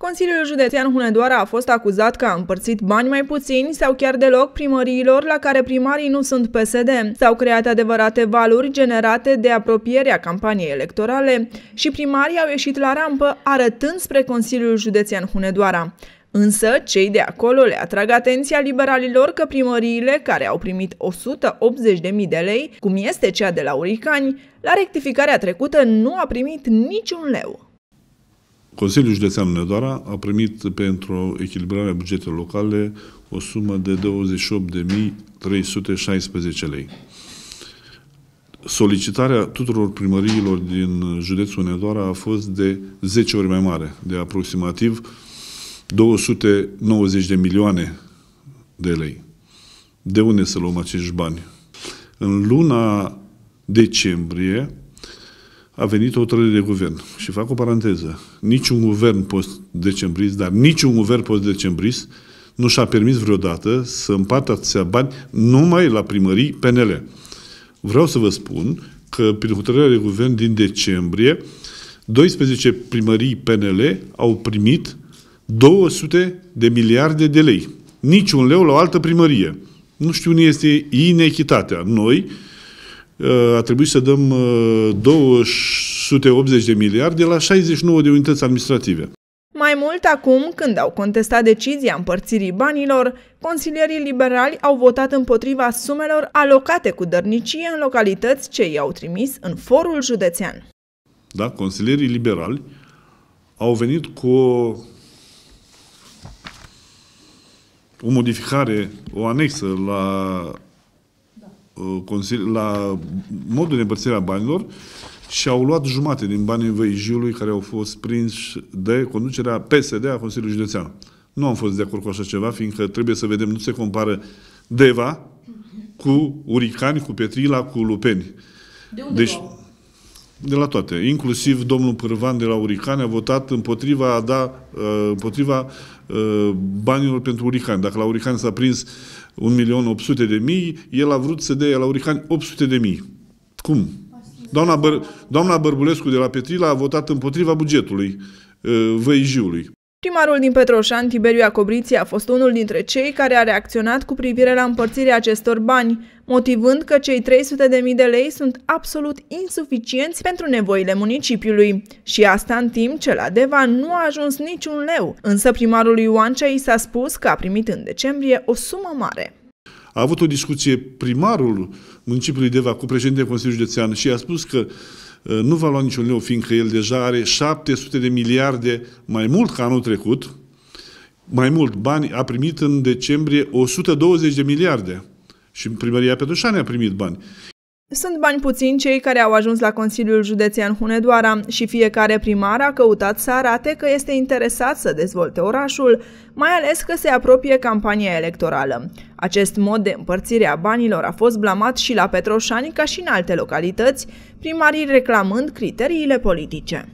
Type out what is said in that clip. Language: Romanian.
Consiliul Județean Hunedoara a fost acuzat că a împărțit bani mai puțini sau chiar deloc primăriilor la care primarii nu sunt PSD. S-au creat adevărate valuri generate de apropierea campaniei electorale și primarii au ieșit la rampă arătând spre Consiliul Județean Hunedoara. Însă, cei de acolo le atrag atenția liberalilor că primăriile care au primit 180.000 de lei, cum este cea de la Uricani, la rectificarea trecută nu a primit niciun leu. Consiliul Județean Nedoara a primit pentru echilibrarea bugetelor locale o sumă de 28.316 lei. Solicitarea tuturor primăriilor din județul Nedoara a fost de 10 ori mai mare, de aproximativ 290 de milioane de lei. De unde să luăm acești bani? În luna decembrie, a venit o hotărâre de guvern. Și fac o paranteză. Niciun guvern post-decembrist, dar niciun guvern post-decembrist nu și-a permis vreodată să împartă atâția bani numai la primării PNL. Vreau să vă spun că prin hotărârea de guvern din decembrie, 12 primării PNL au primit 200 de miliarde de lei. Niciun leu la o altă primărie. Nu știu unde este inechitatea. Noi, Eh, a trebuit să dăm 280 eh, de miliarde la 69 de unități administrative. Mai mult acum, când au contestat decizia împărțirii banilor, consilierii liberali au votat împotriva sumelor alocate cu dărnicie în localități ce i-au trimis în forul județean. Da, consilierii liberali au venit cu o, o modificare, o anexă la Uh, la modul de împărțire a banilor și au luat jumate din banii Văijiului care au fost prinși de conducerea PSD a Consiliului Județean. Nu am fost de acord cu așa ceva, fiindcă trebuie să vedem, nu se compară Deva cu Uricani, cu Petrila, cu Lupeni. De unde deci, de la toate. Inclusiv domnul Pârvan de la Uricani a votat împotriva a da, uh, împotriva uh, banilor pentru Uricani. Dacă la Uricani s-a prins 1.800.000, el a vrut să dea la Uricani 800.000. Cum? Doamna, Băr- doamna Bărbulescu de la Petrila a votat împotriva bugetului uh, Văijiului. Primarul din Petroșan, Tiberiu Acobriții, a fost unul dintre cei care a reacționat cu privire la împărțirea acestor bani motivând că cei 300.000 de lei sunt absolut insuficienți pentru nevoile municipiului. Și asta în timp ce la Deva nu a ajuns niciun leu, însă primarul Ioancea i s-a spus că a primit în decembrie o sumă mare. A avut o discuție primarul municipiului Deva cu președintele Consiliului Județean și a spus că uh, nu va lua niciun leu, fiindcă el deja are 700 de miliarde mai mult ca anul trecut, mai mult bani a primit în decembrie 120 de miliarde. Și primăria Petrușani a primit bani. Sunt bani puțini cei care au ajuns la Consiliul Județean Hunedoara și fiecare primar a căutat să arate că este interesat să dezvolte orașul, mai ales că se apropie campania electorală. Acest mod de împărțire a banilor a fost blamat și la Petroșani ca și în alte localități, primarii reclamând criteriile politice.